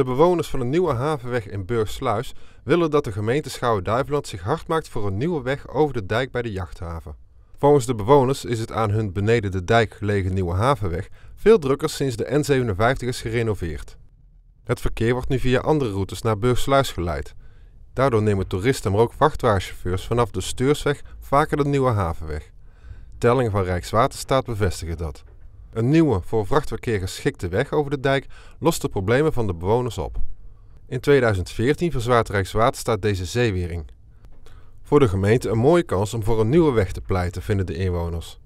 De bewoners van de Nieuwe Havenweg in Burg-Sluis willen dat de gemeente Schouwen-Duiveland zich hard maakt voor een nieuwe weg over de dijk bij de jachthaven. Volgens de bewoners is het aan hun beneden de dijk gelegen Nieuwe Havenweg veel drukker sinds de N57 is gerenoveerd. Het verkeer wordt nu via andere routes naar Sluis geleid. Daardoor nemen toeristen maar ook vrachtwagenchauffeurs vanaf de Steursweg vaker de Nieuwe Havenweg. Tellingen van Rijkswaterstaat bevestigen dat. Een nieuwe, voor vrachtverkeer geschikte weg over de dijk lost de problemen van de bewoners op. In 2014 verzwaart Rijkswaterstaat deze zeewering. Voor de gemeente een mooie kans om voor een nieuwe weg te pleiten, vinden de inwoners.